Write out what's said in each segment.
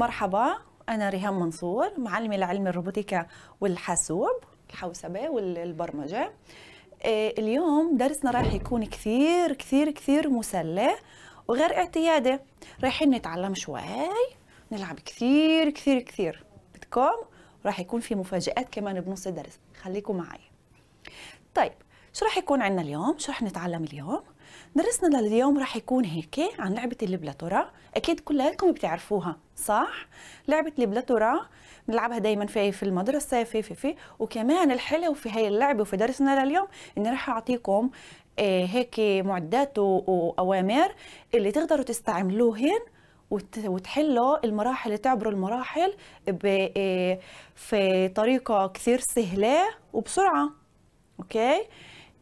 مرحبا أنا ريهام منصور معلمة لعلم الروبوتيكا والحاسوب الحوسبة والبرمجة إيه، اليوم درسنا راح يكون كثير كثير كثير مسلي وغير اعتيادي رايحين نتعلم شوي نلعب كثير كثير كثير بدكم راح يكون في مفاجآت كمان بنص الدرس خليكم معي طيب شو راح يكون عندنا اليوم شو راح نتعلم اليوم درسنا لليوم راح يكون هيك عن لعبة البلاتورا أكيد كلكم بتعرفوها صح؟ لعبة البلاتورا بنلعبها دايما في في المدرسة في في في وكمان الحلو في هاي اللعبة وفي درسنا لليوم إني راح أعطيكم آه، هيك معدات وأوامر اللي تقدروا تستعملوهن وتحلوا المراحل تعبروا المراحل آه، في طريقة كثير سهلة وبسرعة أوكي؟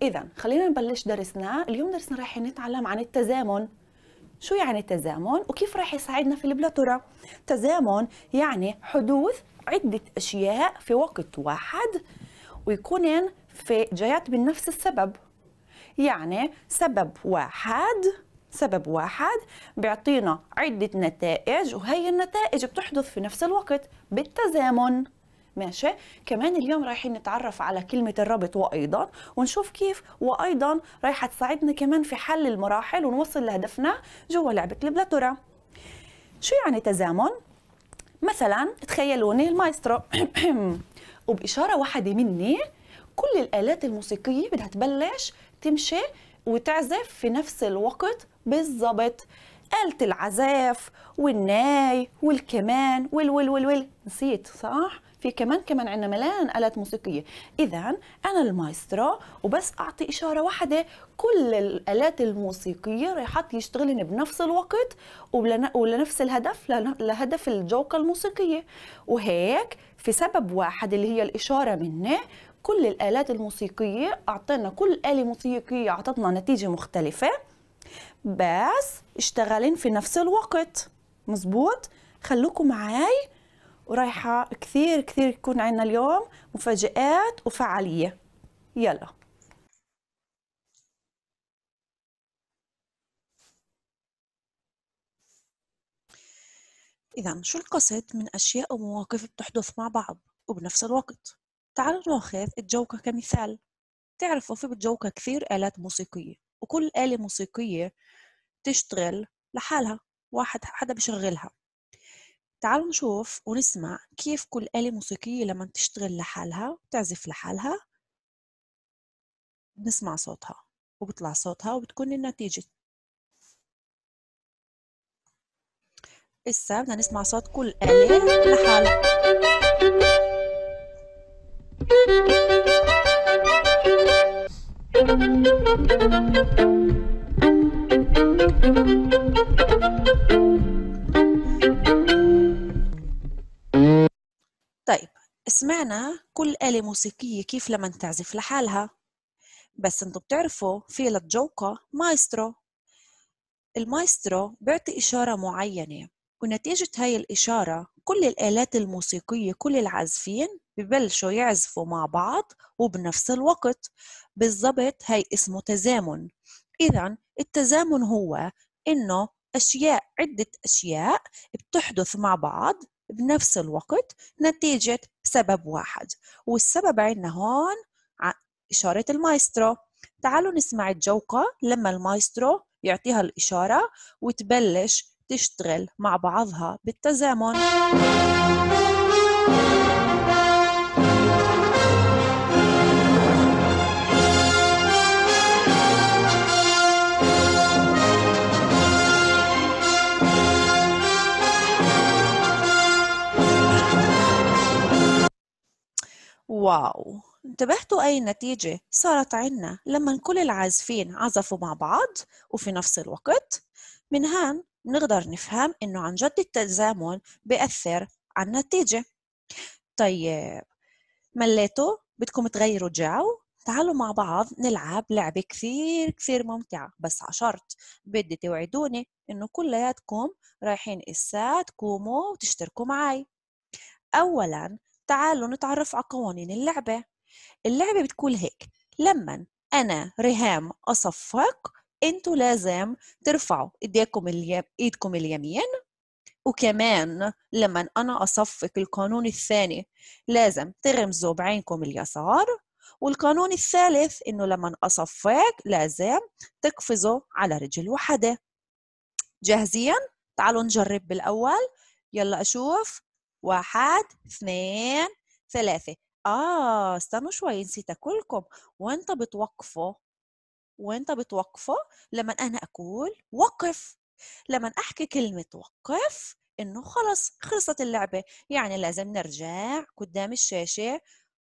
اذا خلينا نبلش درسنا اليوم درسنا راح نتعلم عن التزامن شو يعني التزامن وكيف راح يساعدنا في البلاتورة تزامن يعني حدوث عدة أشياء في وقت واحد ويكونن في جايات من نفس السبب يعني سبب واحد سبب واحد بيعطينا عدة نتائج وهي النتائج بتحدث في نفس الوقت بالتزامن ماشي كمان اليوم رايحين نتعرف على كلمة الربط وأيضا ونشوف كيف وأيضا رايحة تساعدنا كمان في حل المراحل ونوصل لهدفنا جوا لعبة البلاتورة شو يعني تزامن؟ مثلا تخيلوني المايسترو وبإشارة واحدة مني كل الآلات الموسيقية بدها تبلش تمشي وتعزف في نفس الوقت بالضبط آلة العزاف والناي والكمان وال وال وال وال نسيت صح؟ في كمان كمان عندنا ملان الات موسيقيه اذا انا المايسترو وبس اعطي اشاره واحده كل الالات الموسيقيه رايحات يشتغلن بنفس الوقت ولنفس الهدف لهدف الجوكة الموسيقيه وهيك في سبب واحد اللي هي الاشاره منه كل الالات الموسيقيه اعطينا كل اله موسيقيه اعطتنا نتيجه مختلفه بس اشتغلن في نفس الوقت مزبوط خلوكم معاي ورايحه كثير كثير يكون عندنا اليوم مفاجآت وفعاليه يلا إذا شو القصد من أشياء ومواقف بتحدث مع بعض وبنفس الوقت؟ تعالوا ناخذ الجوكة كمثال تعرفوا في بالجوكة كثير آلات موسيقية وكل آلة موسيقية تشتغل لحالها واحد حدا بشغلها تعالوا نشوف ونسمع كيف كل آلة موسيقية لما تشتغل لحالها وتعزف لحالها بنسمع صوتها وبطلع صوتها وبتكون النتيجة إسا بدنا نسمع صوت كل آلة لحالها Thank you. سمعنا كل آلة موسيقية كيف لما تعزف لحالها بس انتم بتعرفوا في للجوقة مايسترو المايسترو بيعطي إشارة معينة ونتيجة هاي الإشارة كل الآلات الموسيقية كل العازفين ببلشوا يعزفوا مع بعض وبنفس الوقت بالضبط هاي اسمه تزامن إذا التزامن هو إنه أشياء عدة أشياء بتحدث مع بعض بنفس الوقت نتيجة سبب واحد والسبب عندنا هون إشارة المايسترو تعالوا نسمع الجوقة لما المايسترو يعطيها الإشارة وتبلش تشتغل مع بعضها بالتزامن واو انتبهتوا أي نتيجة صارت عنا لما كل العازفين عزفوا مع بعض وفي نفس الوقت من هان نقدر نفهم إنه عن جد التزامن بأثر على النتيجة طيب مليتوا بدكم تغيروا جو تعالوا مع بعض نلعب لعبة كثير كثير ممتعة بس عشرت بدي توعدوني إنه كلياتكم رايحين إسا تقوموا وتشتركوا معي أولا تعالوا نتعرف على قوانين اللعبة اللعبة بتقول هيك لما أنا ريهام أصفق أنتوا لازم ترفعوا إيديكم اليم... إيدكم اليمين وكمان لما أنا أصفق القانون الثاني لازم تغمزوا بعينكم اليسار والقانون الثالث إنه لما أصفق لازم تقفزوا على رجل واحدة جاهزين؟ تعالوا نجرب بالأول يلا أشوف واحد اثنين ثلاثة آه استنوا شوي نسيت كلكم وانت بتوقفوا وانت بتوقفوا لما أنا أقول وقف لما أحكي كلمة وقف إنه خلص خلصت اللعبة يعني لازم نرجع قدام الشاشة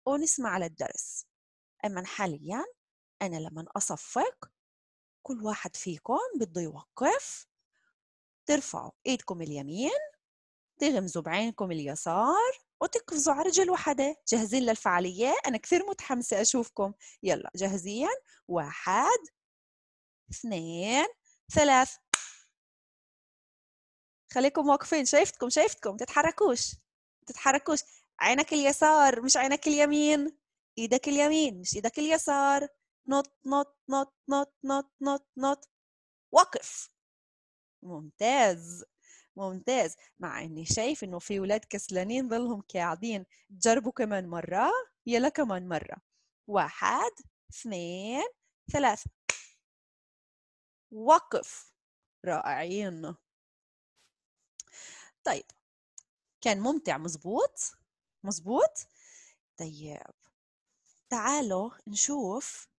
ونسمع للدرس أما حاليا أنا لما أصفق كل واحد فيكم بده يوقف ترفعوا ايدكم اليمين تغمزوا بعينكم اليسار وتقفزوا على رجل وحدة جاهزين للفعالية أنا كثير متحمسة أشوفكم يلا جاهزين واحد اثنين ثلاث خليكم واقفين شايفتكم شايفتكم تتحركوش تتحركوش عينك اليسار مش عينك اليمين ايدك اليمين مش ايدك اليسار نط نط نط نط نط نط نط وقف ممتاز ممتاز مع اني شايف انه في ولاد كسلانين ظلهم قاعدين جربوا كمان مره يلا كمان مره واحد اثنين ثلاثه وقف رائعين طيب كان ممتع مزبوط مزبوط طيب تعالوا نشوف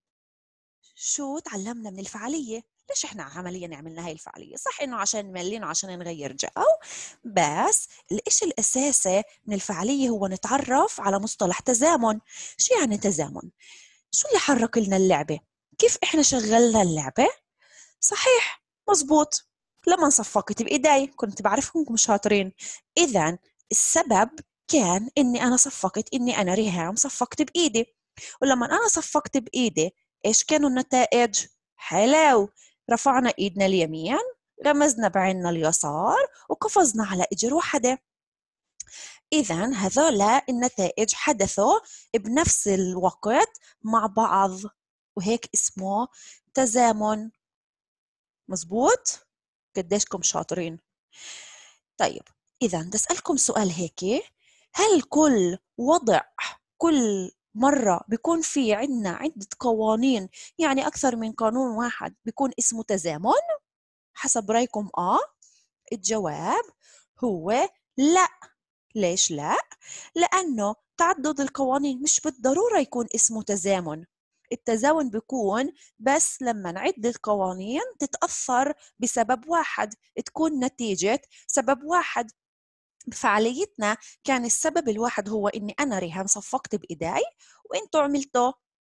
شو تعلمنا من الفعالية ليش احنا عمليا عملنا هاي الفعاليه صح انه عشان نملين وعشان نغير جو بس الإشي الاساسي من الفعاليه هو نتعرف على مصطلح تزامن شو يعني تزامن شو اللي حرك لنا اللعبه كيف احنا شغلنا اللعبه صحيح مزبوط لما صفقت بايدي كنت بعرفكم شاطرين اذا السبب كان اني انا صفقت اني انا ريهام صفقت بايدي ولما انا صفقت بايدي ايش كانوا النتائج حلو رفعنا ايدنا اليمين غمزنا بعيننا اليسار وقفزنا على اجر واحده اذا هذول النتائج حدثوا بنفس الوقت مع بعض وهيك اسمه تزامن مزبوط قديشكم شاطرين طيب اذا بدي اسالكم سؤال هيك هل كل وضع كل مرة بيكون في عندنا عدة قوانين يعني أكثر من قانون واحد بيكون اسمه تزامن حسب رأيكم آه الجواب هو لا ليش لا؟ لأنه تعدد القوانين مش بالضرورة يكون اسمه تزامن التزامن بيكون بس لما نعد القوانين تتأثر بسبب واحد تكون نتيجة سبب واحد بفعاليتنا كان السبب الواحد هو اني انا ريهام صفقت بايداي وانتم عملتوا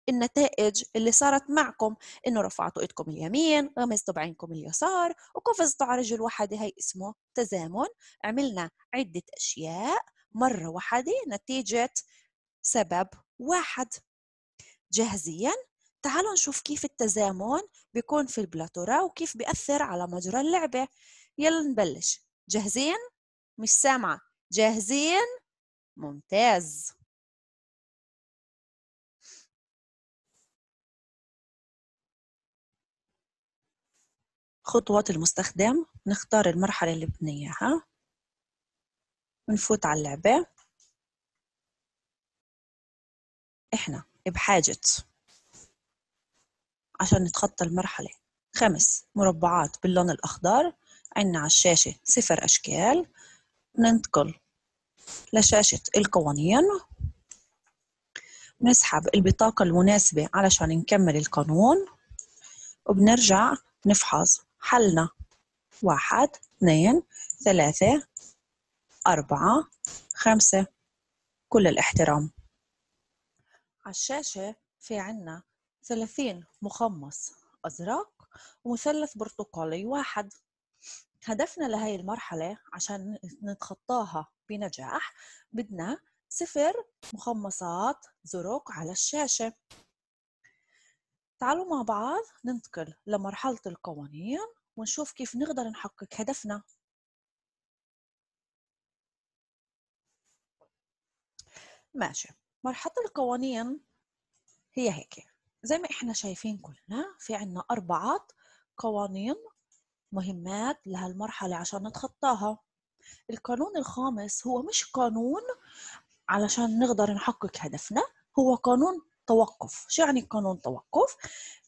النتائج اللي صارت معكم انه رفعتوا ايدكم اليمين غمزتوا بعينكم اليسار وقفزتوا على رجل واحده هي اسمه تزامن عملنا عده اشياء مره واحده نتيجه سبب واحد جاهزين تعالوا نشوف كيف التزامن بيكون في البلاتورا وكيف بيأثر على مجرى اللعبة يلا نبلش جاهزين؟ مش سامعة جاهزين؟ ممتاز خطوات المستخدم نختار المرحلة اللي بدنا إياها ونفوت على اللعبة إحنا بحاجة عشان نتخطى المرحلة خمس مربعات باللون الأخضر عنا على الشاشة صفر أشكال ننتقل لشاشة القوانين نسحب البطاقة المناسبة علشان نكمل القانون وبنرجع نفحص حلنا واحد اثنين ثلاثة أربعة خمسة كل الاحترام على الشاشة في عنا ثلاثين مخمص أزرق ومثلث برتقالي واحد هدفنا لهي المرحلة عشان نتخطاها بنجاح بدنا صفر مخمصات زرق على الشاشة تعالوا مع بعض ننتقل لمرحلة القوانين ونشوف كيف نقدر نحقق هدفنا ماشي مرحلة القوانين هي هيك زي ما احنا شايفين كلنا في عنا أربعة قوانين مهمات لهالمرحلة عشان نتخطاها القانون الخامس هو مش قانون علشان نقدر نحقق هدفنا هو قانون توقف شو يعني قانون توقف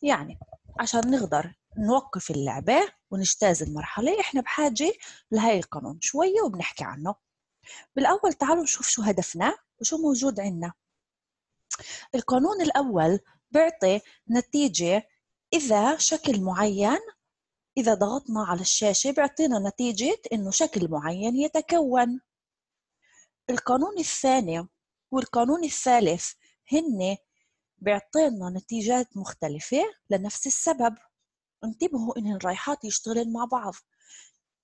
يعني عشان نقدر نوقف اللعبة ونجتاز المرحلة احنا بحاجة لهي القانون شوية وبنحكي عنه بالأول تعالوا نشوف شو هدفنا وشو موجود عندنا القانون الأول بيعطي نتيجة إذا شكل معين إذا ضغطنا على الشاشة بيعطينا نتيجة إنه شكل معين يتكون القانون الثاني والقانون الثالث هن بيعطينا نتيجات مختلفة لنفس السبب انتبهوا إن الريحات يشتغلن مع بعض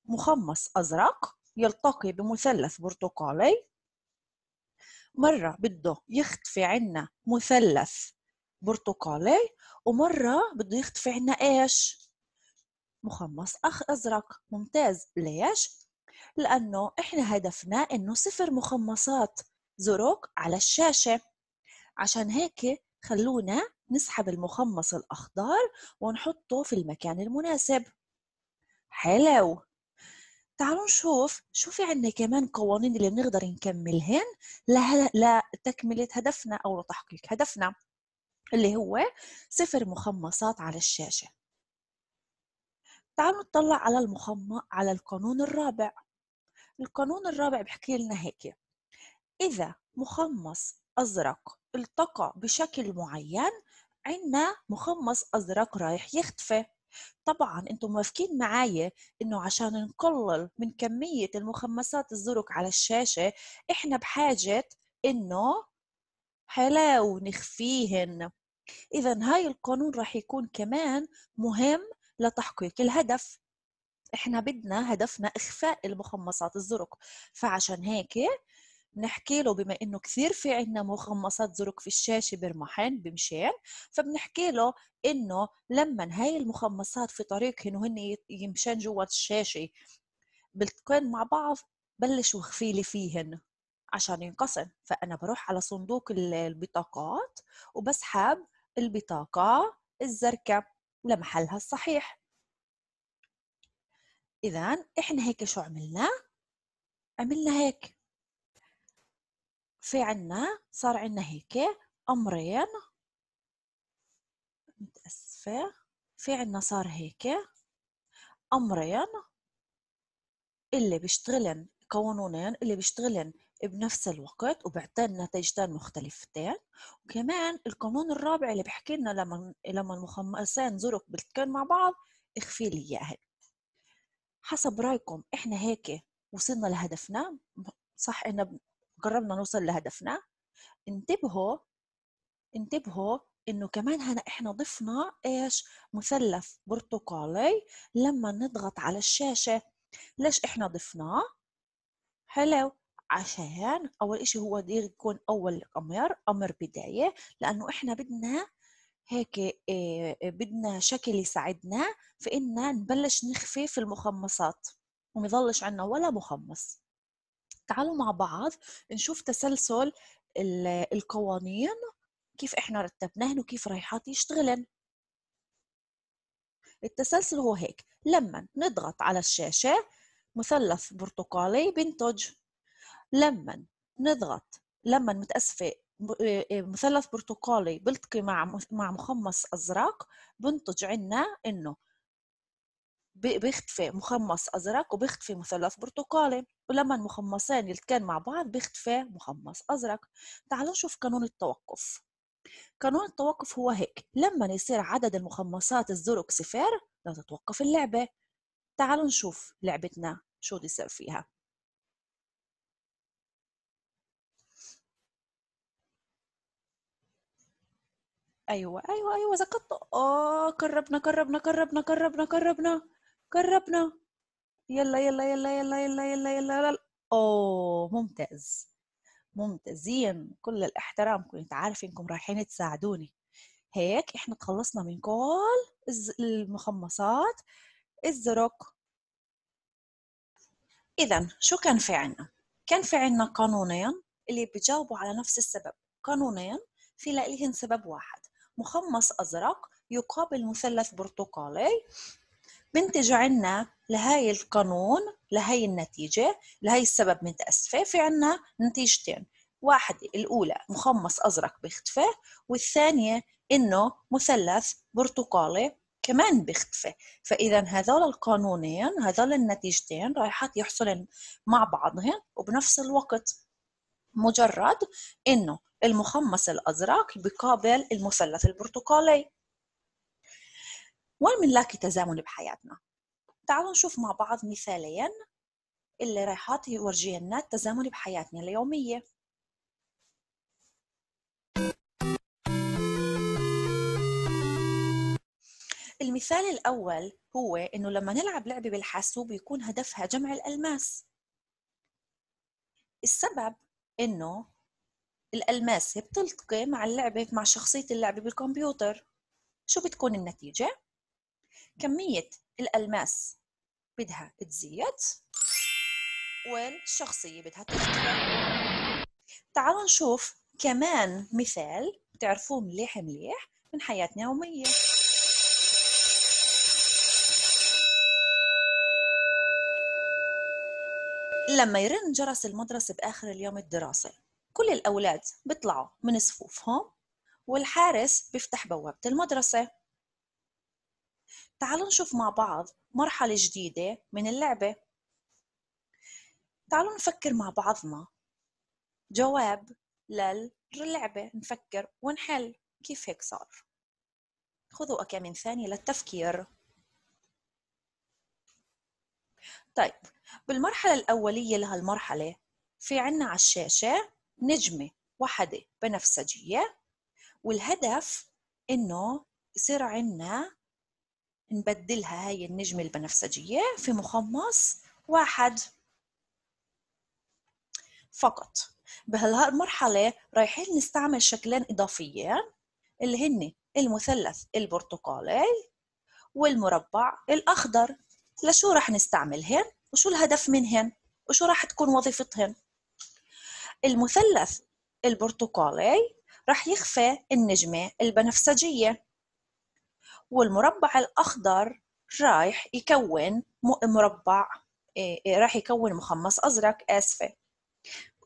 مخمص أزرق يلتقي بمثلث برتقالي مرة بده يختفي عنا مثلث برتقالي ومرة بده يختفي عنا إيش؟ مخمص أخ أزرق ممتاز ليش؟ لأنه إحنا هدفنا إنه صفر مخمصات زرق على الشاشة عشان هيك خلونا نسحب المخمص الأخضر ونحطه في المكان المناسب حلو تعالوا نشوف شو في عندنا كمان قوانين اللي بنقدر نكملهن لتكملة هدفنا أو لتحقيق هدفنا اللي هو صفر مخمصات على الشاشة تعالوا نطلع على المخم على القانون الرابع القانون الرابع بحكي لنا هيك إذا مخمص أزرق التقى بشكل معين عندنا مخمص أزرق رايح يختفي طبعا انتم موافقين معايا انه عشان نقلل من كمية المخمسات الزرق على الشاشة احنا بحاجة انه حلاو نخفيهن اذا هاي القانون راح يكون كمان مهم لتحقيق الهدف احنا بدنا هدفنا اخفاء المخمصات الزرق فعشان هيك بنحكي له بما انه كثير في عندنا مخمصات زرق في الشاشه برمحن بمشين فبنحكي له انه لما هاي المخمصات في طريقهن وهن يمشين جوا الشاشه بالتقين مع بعض بلش واخفي لي فيهن عشان ينقسم فانا بروح على صندوق البطاقات وبسحب البطاقه الزرقاء لمحلها الصحيح اذا احنا هيك شو عملنا عملنا هيك في عنا صار عنا هيك امرين متاسفه في عنا صار هيك امرين اللي بيشتغلن قوانونين اللي بيشتغلن بنفس الوقت وبعطينا نتيجتين مختلفتين وكمان القانون الرابع اللي بحكي لنا لما لما المخمصين زرق بيتكلموا مع بعض اخفي لي اياها حسب رايكم احنا هيك وصلنا لهدفنا صح ان قربنا نوصل لهدفنا انتبهوا انتبهوا انه كمان هنا احنا ضفنا ايش مثلث برتقالي لما نضغط على الشاشه ليش احنا ضفناه حلو عشان اول اشي هو دير يكون اول امر امر بدايه لانه احنا بدنا هيك آه، بدنا شكل يساعدنا في ان نبلش نخفي في المخمصات وما يضلش عندنا ولا مخمص تعالوا مع بعض نشوف تسلسل القوانين كيف احنا رتبناهن وكيف رايحات يشتغلن التسلسل هو هيك لما نضغط على الشاشة مثلث برتقالي بنتج لما نضغط لما متأسفة مثلث برتقالي بلتقي مع مع مخمص أزرق بنتج عنا إنه بيختفي مخمص أزرق وبيختفي مثلث برتقالي ولما المخمصين يلتقين مع بعض بيختفي مخمص أزرق تعالوا نشوف قانون التوقف قانون التوقف هو هيك لما يصير عدد المخمصات الزرق صفر لا تتوقف اللعبة تعالوا نشوف لعبتنا شو بدي فيها ايوه ايوه ايوه زقطت اه قربنا قربنا قربنا قربنا قربنا قربنا يلا يلا يلا يلا يلا يلا يلا, يلا. اوه ممتاز ممتازين كل الاحترام كنت عارف انكم رايحين تساعدوني هيك احنا خلصنا من كل المخمصات الزرق اذا شو كان في عنا كان في عنا قانونين اللي بيجاوبوا على نفس السبب قانونين في لهم سبب واحد مخمص أزرق يقابل مثلث برتقالي بنتج عنا لهاي القانون لهاي النتيجة لهاي السبب متأسفة في عنا نتيجتين واحدة الأولى مخمص أزرق بيختفي والثانية إنه مثلث برتقالي كمان بيختفي فإذا هذول القانونين هذول النتيجتين رايحات يحصلن مع بعضهن وبنفس الوقت مجرد إنه المخمص الأزرق بقابل المثلث البرتقالي وين منلاقي تزامن بحياتنا تعالوا نشوف مع بعض مثالين اللي رايحات يورجي لنا التزامن بحياتنا اليومية المثال الأول هو إنه لما نلعب لعبة بالحاسوب يكون هدفها جمع الألماس السبب إنه الالماس هي بتلتقي مع اللعبه مع شخصيه اللعبه بالكمبيوتر شو بتكون النتيجه كميه الالماس بدها تزيد والشخصيه بدها تختفي تعالوا نشوف كمان مثال بتعرفوه مليح مليح من حياتنا يوميه لما يرن جرس المدرسة بآخر اليوم الدراسي كل الأولاد بيطلعوا من صفوفهم والحارس بيفتح بوابة المدرسة تعالوا نشوف مع بعض مرحلة جديدة من اللعبة تعالوا نفكر مع بعضنا جواب للعبة نفكر ونحل كيف هيك صار خذوا كم ثانية للتفكير طيب بالمرحلة الأولية لهالمرحلة في عنا على الشاشة نجمة واحدة بنفسجية والهدف إنه يصير عنا نبدلها هاي النجمة البنفسجية في مخمص واحد فقط بهالمرحلة رايحين نستعمل شكلين إضافيين اللي هن المثلث البرتقالي والمربع الأخضر لشو رح نستعملهن وشو الهدف منهن وشو رح تكون وظيفتهن المثلث البرتقالي رح يخفي النجمة البنفسجية والمربع الأخضر رايح يكون مربع إيه، إيه، راح يكون مخمص أزرق آسفة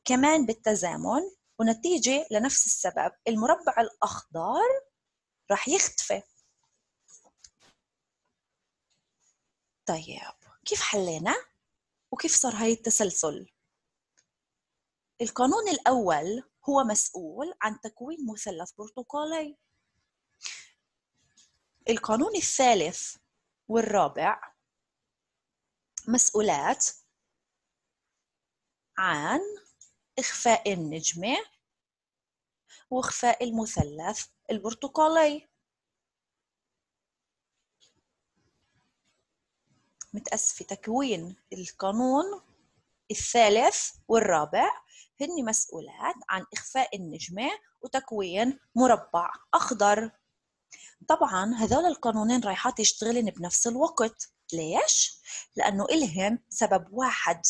كمان بالتزامن ونتيجة لنفس السبب المربع الأخضر راح يختفي طيب كيف حلينا وكيف صار هاي التسلسل القانون الأول هو مسؤول عن تكوين مثلث برتقالي القانون الثالث والرابع مسؤولات عن إخفاء النجمة وإخفاء المثلث البرتقالي متأسفة تكوين القانون الثالث والرابع هن مسؤولات عن إخفاء النجمة وتكوين مربع أخضر طبعا هذول القانونين رايحات يشتغلن بنفس الوقت ليش؟ لأنه إلهم سبب واحد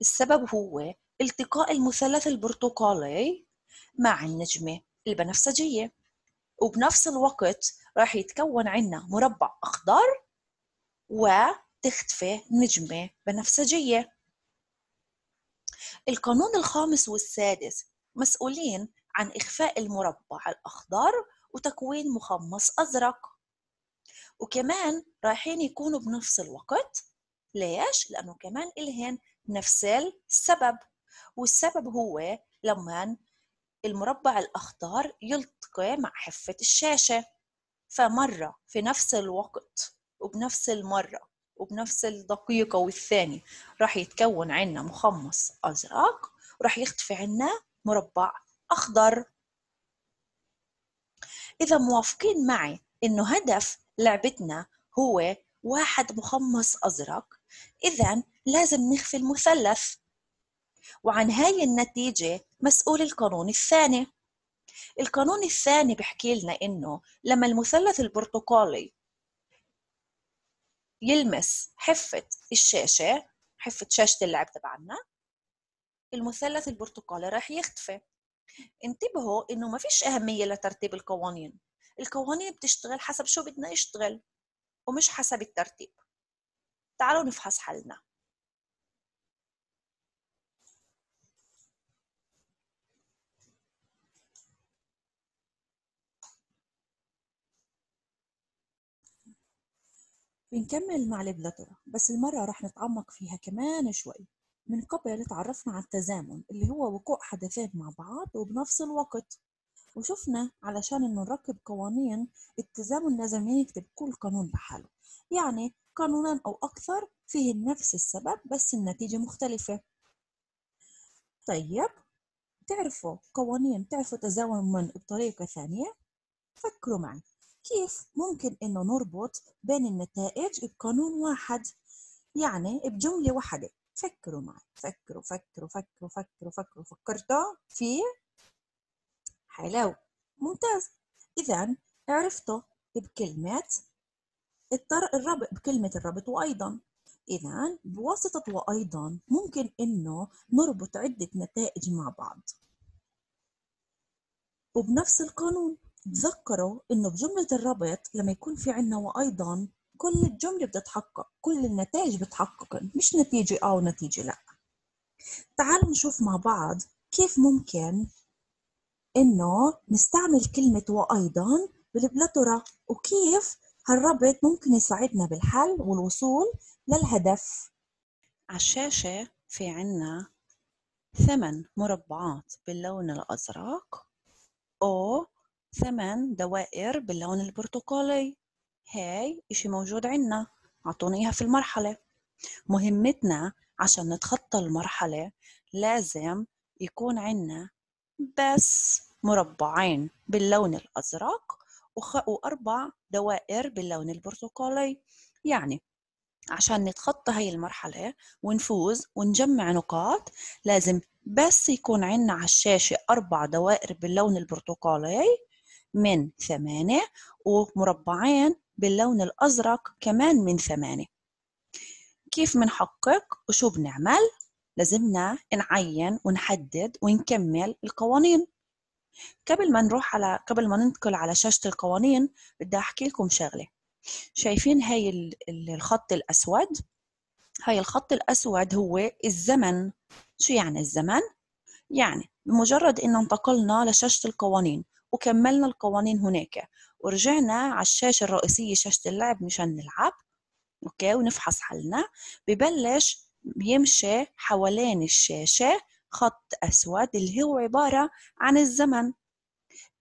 السبب هو التقاء المثلث البرتقالي مع النجمة البنفسجية وبنفس الوقت راح يتكون عنا مربع أخضر وتختفي نجمة بنفسجية القانون الخامس والسادس مسؤولين عن إخفاء المربع الأخضر وتكوين مخمص أزرق وكمان رايحين يكونوا بنفس الوقت ليش؟ لأنه كمان إلهن نفس السبب والسبب هو لما المربع الأخضر يلتقي مع حفة الشاشة فمرة في نفس الوقت وبنفس المرة وبنفس الدقيقة والثانية راح يتكون عنا مخمص أزرق وراح يختفي عنا مربع أخضر إذا موافقين معي إنه هدف لعبتنا هو واحد مخمص أزرق إذا لازم نخفي المثلث وعن هاي النتيجة مسؤول القانون الثاني القانون الثاني بحكي لنا إنه لما المثلث البرتقالي يلمس حفة الشاشة حفة شاشة اللعب تبعنا المثلث البرتقالي راح يختفي انتبهوا انه ما فيش اهمية لترتيب القوانين القوانين بتشتغل حسب شو بدنا يشتغل ومش حسب الترتيب تعالوا نفحص حلنا بنكمل مع البلاترا بس المرة رح نتعمق فيها كمان شوي من قبل تعرفنا على التزامن اللي هو وقوع حدثين مع بعض وبنفس الوقت وشفنا علشان انه نركب قوانين التزامن لازم يكتب كل قانون بحاله يعني قانونان او اكثر فيه نفس السبب بس النتيجة مختلفة طيب تعرفوا قوانين تعرفوا تزامن من بطريقة ثانية فكروا معي كيف ممكن انه نربط بين النتائج بقانون واحد يعني بجملة واحدة فكروا معي فكروا فكروا فكروا فكروا فكروا فكرتوا في حلو ممتاز إذا عرفته بكلمة الربط بكلمة الربط وأيضا إذا بواسطة وأيضا ممكن إنه نربط عدة نتائج مع بعض وبنفس القانون تذكروا انه بجملة الربط لما يكون في عندنا وايضا كل الجملة بتتحقق كل النتائج بتحقق مش نتيجة اه ونتيجة لا تعالوا نشوف مع بعض كيف ممكن انه نستعمل كلمة وايضا بالبلاتورا وكيف هالربط ممكن يساعدنا بالحل والوصول للهدف على الشاشة في عنا ثمان مربعات باللون الأزرق أو ثمان دوائر باللون البرتقالي هاي إشي موجود عنا عطونا إياها في المرحلة مهمتنا عشان نتخطى المرحلة لازم يكون عنا بس مربعين باللون الأزرق وأربع دوائر باللون البرتقالي يعني عشان نتخطى هاي المرحلة ونفوز ونجمع نقاط لازم بس يكون عنا على الشاشة أربع دوائر باللون البرتقالي من ثمانية ومربعين باللون الأزرق كمان من ثمانية كيف بنحقق وشو بنعمل؟ لازمنا نعين ونحدد ونكمل القوانين قبل ما نروح على قبل ما ننتقل على شاشة القوانين بدي أحكي لكم شغلة شايفين هاي الخط الأسود هاي الخط الأسود هو الزمن شو يعني الزمن؟ يعني بمجرد إن انتقلنا لشاشة القوانين وكملنا القوانين هناك ورجعنا على الشاشة الرئيسية شاشة اللعب مشان نلعب أوكي ونفحص حالنا ببلش بيمشي حوالين الشاشة خط أسود اللي هو عبارة عن الزمن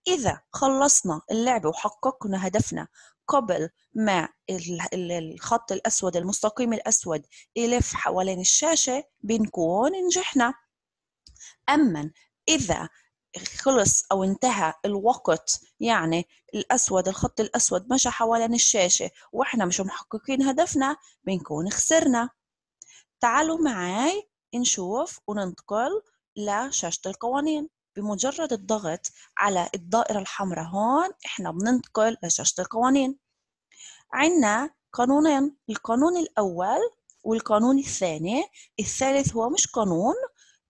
إذا خلصنا اللعبة وحققنا هدفنا قبل ما الخط الأسود المستقيم الأسود يلف حوالين الشاشة بنكون نجحنا أما إذا خلص أو انتهى الوقت يعني الأسود الخط الأسود مشى حوالين الشاشة وإحنا مش محققين هدفنا بنكون خسرنا تعالوا معي نشوف وننتقل لشاشة القوانين بمجرد الضغط على الدائرة الحمراء هون إحنا بننتقل لشاشة القوانين عندنا قانونين القانون الأول والقانون الثاني الثالث هو مش قانون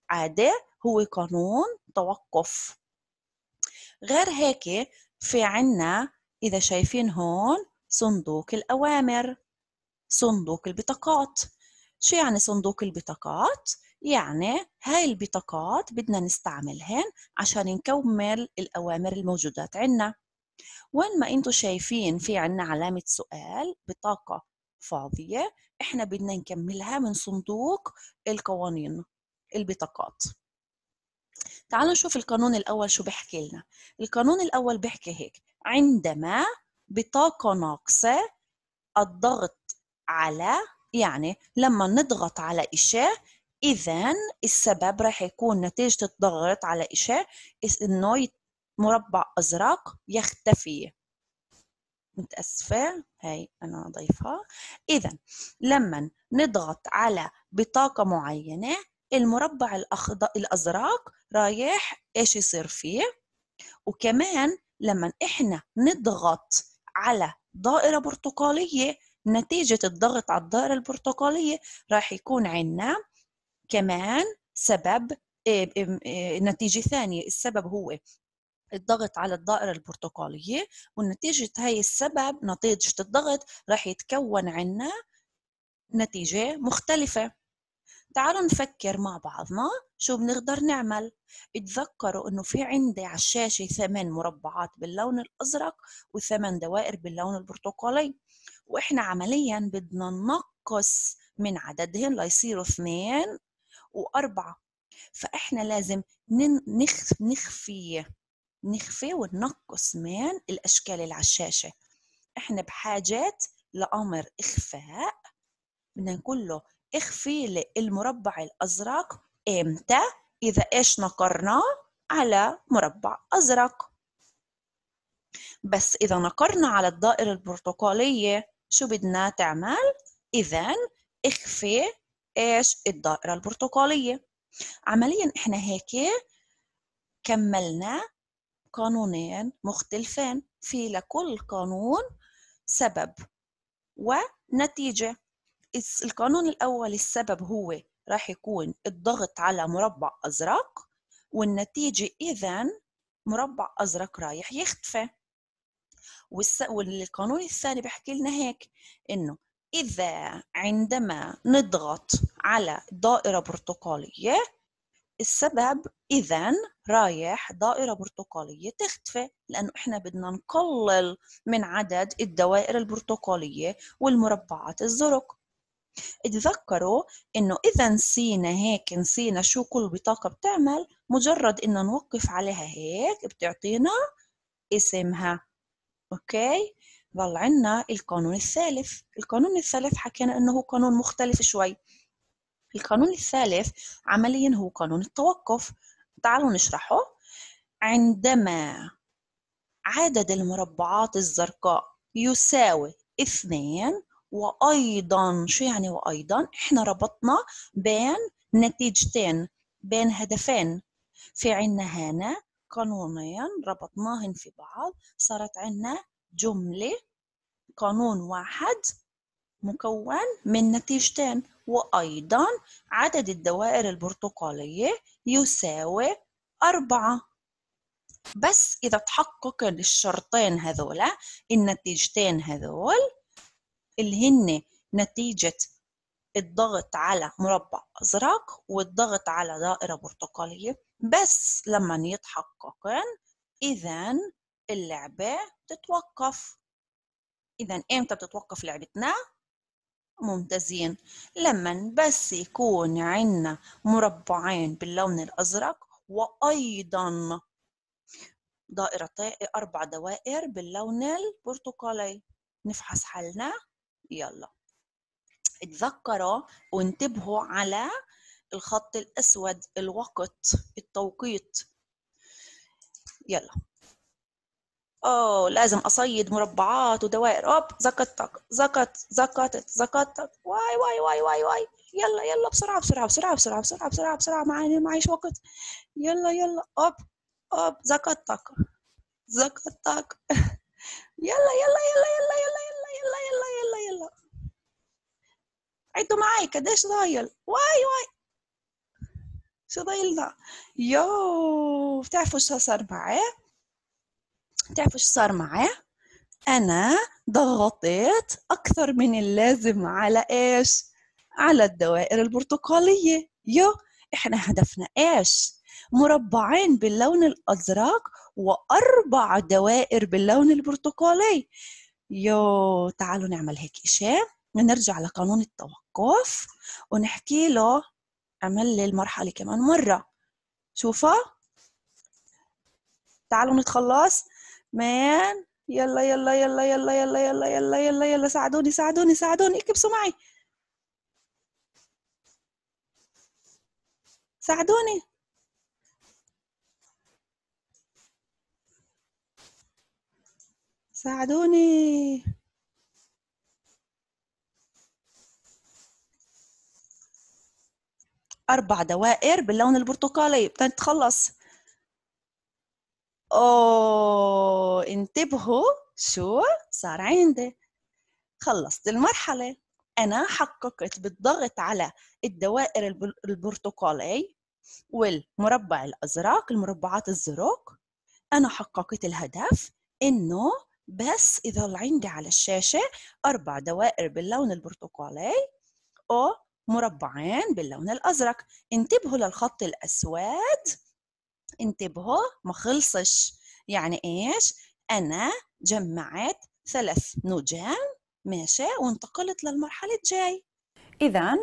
عادي هو قانون التوقف غير هيك في عنا إذا شايفين هون صندوق الأوامر صندوق البطاقات شو يعني صندوق البطاقات؟ يعني هاي البطاقات بدنا نستعملهن عشان نكمل الأوامر الموجودات عنا وين ما انتو شايفين في عنا علامة سؤال بطاقة فاضية احنا بدنا نكملها من صندوق القوانين البطاقات تعالوا نشوف القانون الأول شو بيحكي لنا القانون الأول بيحكي هيك عندما بطاقة ناقصة الضغط على يعني لما نضغط على إشي إذا السبب رح يكون نتيجة الضغط على إشي إنه مربع أزرق يختفي متأسفة هاي أنا ضيفها إذا لما نضغط على بطاقة معينة المربع الأخضر الأزرق رايح إيش يصير فيه وكمان لما إحنا نضغط على دائرة برتقالية نتيجة الضغط على الدائرة البرتقالية راح يكون عنا كمان سبب آه، آه، نتيجة ثانية السبب هو الضغط على الدائرة البرتقالية ونتيجة هاي السبب نتيجة الضغط راح يتكون عنا نتيجة مختلفة تعالوا نفكر مع بعضنا شو بنقدر نعمل اتذكروا انه في عندي على الشاشه ثمان مربعات باللون الازرق وثمان دوائر باللون البرتقالي واحنا عمليا بدنا ننقص من عددهم ليصيروا اثنين واربعه فاحنا لازم نخفي نخفي وننقص من الاشكال اللي على الشاشه احنا بحاجه لامر اخفاء بدنا نقول له اخفي لي المربع الأزرق إمتى؟ إذا إيش نقرناه على مربع أزرق بس إذا نقرنا على الدائرة البرتقالية شو بدنا تعمل؟ إذا اخفي إيش الدائرة البرتقالية عمليا إحنا هيك كملنا قانونين مختلفين في لكل قانون سبب ونتيجة القانون الأول السبب هو راح يكون الضغط على مربع أزرق والنتيجة إذا مربع أزرق رايح يختفي والس... والقانون الثاني بحكي لنا هيك إنه إذا عندما نضغط على دائرة برتقالية السبب إذا رايح دائرة برتقالية تختفي لأنه إحنا بدنا نقلل من عدد الدوائر البرتقالية والمربعات الزرق اتذكروا انه اذا نسينا هيك نسينا شو كل بطاقة بتعمل مجرد انه نوقف عليها هيك بتعطينا اسمها اوكي ضل عنا القانون الثالث القانون الثالث حكينا انه هو قانون مختلف شوي القانون الثالث عمليا هو قانون التوقف تعالوا نشرحه عندما عدد المربعات الزرقاء يساوي اثنين وايضا شو يعني وايضا احنا ربطنا بين نتيجتين بين هدفين في عنا هنا قانونين ربطناهن في بعض صارت عنا جملة قانون واحد مكون من نتيجتين وأيضا عدد الدوائر البرتقالية يساوي أربعة بس إذا تحقق الشرطين هذولا النتيجتين هذول اللي هن نتيجة الضغط على مربع أزرق والضغط على دائرة برتقالية بس لما يتحققن إذا اللعبة تتوقف إذا إمتى بتتوقف لعبتنا؟ ممتازين لما بس يكون عندنا مربعين باللون الأزرق وأيضا دائرتين أربع دوائر باللون البرتقالي نفحص حالنا يلا اتذكروا وانتبهوا على الخط الأسود الوقت التوقيت يلا اوه لازم اصيد مربعات ودوائر اوب زكتك زكت زكتت زكتك واي واي واي واي واي يلا يلا بسرعه بسرعه بسرعه بسرعه بسرعه بسرعه بسرعه معايا معيش وقت يلا يلا اوب اوب زكتك زكتك يلا يلا يلا يلا يلا يلا يلا يلا عدوا معاي قديش ضايل واي واي شو ضايلنا يو بتعرفوا شو صار معي بتعرفوا شو صار معي انا ضغطت اكثر من اللازم على ايش على الدوائر البرتقاليه يو احنا هدفنا ايش مربعين باللون الازرق واربع دوائر باللون البرتقالي يو تعالوا نعمل هيك اشي نرجع لقانون الطوق الوقوف ونحكي له اعمل لي المرحلة كمان مرة شوفها تعالوا نتخلص مان يلا يلا يلا يلا يلا يلا يلا يلا يلا ساعدوني ساعدوني ساعدوني اكبسوا معي ساعدوني ساعدوني أربع دوائر باللون البرتقالي بتتخلص أوه انتبهوا شو صار عندي خلصت المرحلة أنا حققت بالضغط على الدوائر البرتقالي والمربع الأزرق المربعات الزرق أنا حققت الهدف إنه بس يظل عندي على الشاشة أربع دوائر باللون البرتقالي أو مربعين باللون الأزرق انتبهوا للخط الأسود انتبهوا ما خلصش يعني إيش أنا جمعت ثلاث نجوم ماشي وانتقلت للمرحلة الجاي إذا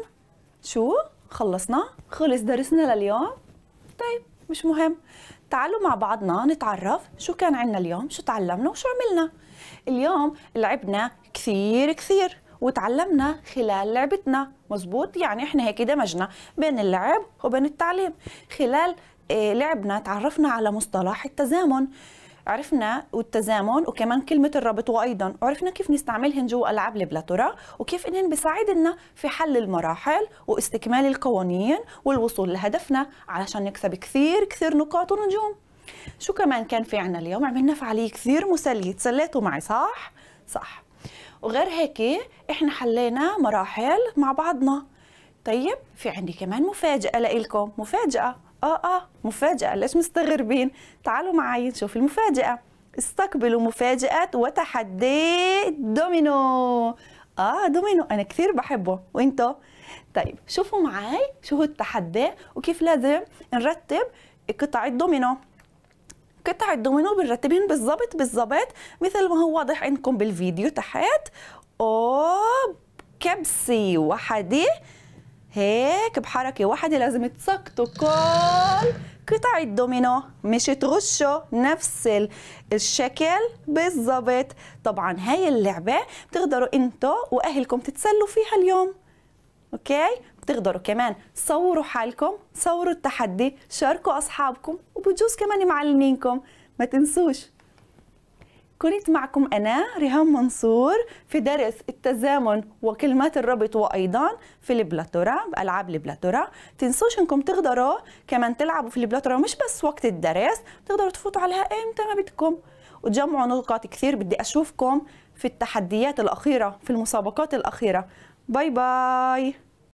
شو خلصنا خلص درسنا لليوم طيب مش مهم تعالوا مع بعضنا نتعرف شو كان عندنا اليوم شو تعلمنا وشو عملنا اليوم لعبنا كثير كثير وتعلمنا خلال لعبتنا مزبوط يعني احنا هيك دمجنا بين اللعب وبين التعليم خلال آه، لعبنا تعرفنا على مصطلح التزامن عرفنا والتزامن وكمان كلمة الربط وأيضا عرفنا كيف نستعملهن جوا ألعاب البلاتورا وكيف إنهن بيساعدنا في حل المراحل واستكمال القوانين والوصول لهدفنا علشان نكسب كثير كثير نقاط ونجوم شو كمان كان في عنا اليوم عملنا فعالية كثير مسلية تسليتوا معي صح؟ صح وغير هيك احنا حلينا مراحل مع بعضنا طيب في عندي كمان مفاجأة لإلكم مفاجأة آه آه مفاجأة ليش مستغربين تعالوا معي نشوف المفاجأة استقبلوا مفاجأة وتحدي دومينو آه دومينو أنا كثير بحبه وإنتوا طيب شوفوا معي شو هو التحدي وكيف لازم نرتب قطع الدومينو قطع الدومينو بنرتبهم بالظبط بالظبط مثل ما هو واضح عندكم بالفيديو تحت اوب كبسي وحده هيك بحركه واحده لازم تسقطوا كل قطع الدومينو مش تغشوا نفس الشكل بالظبط طبعا هاي اللعبه بتقدروا انتوا واهلكم تتسلوا فيها اليوم اوكي تقدروا كمان صوروا حالكم صوروا التحدي شاركوا أصحابكم وبجوز كمان معلمينكم ما تنسوش كنت معكم أنا ريهام منصور في درس التزامن وكلمات الربط وأيضا في البلاتورا بألعاب البلاتورا تنسوش إنكم تقدروا كمان تلعبوا في البلاتورا مش بس وقت الدرس تقدروا تفوتوا عليها إمتى ما بدكم وتجمعوا نقاط كثير بدي أشوفكم في التحديات الأخيرة في المسابقات الأخيرة باي باي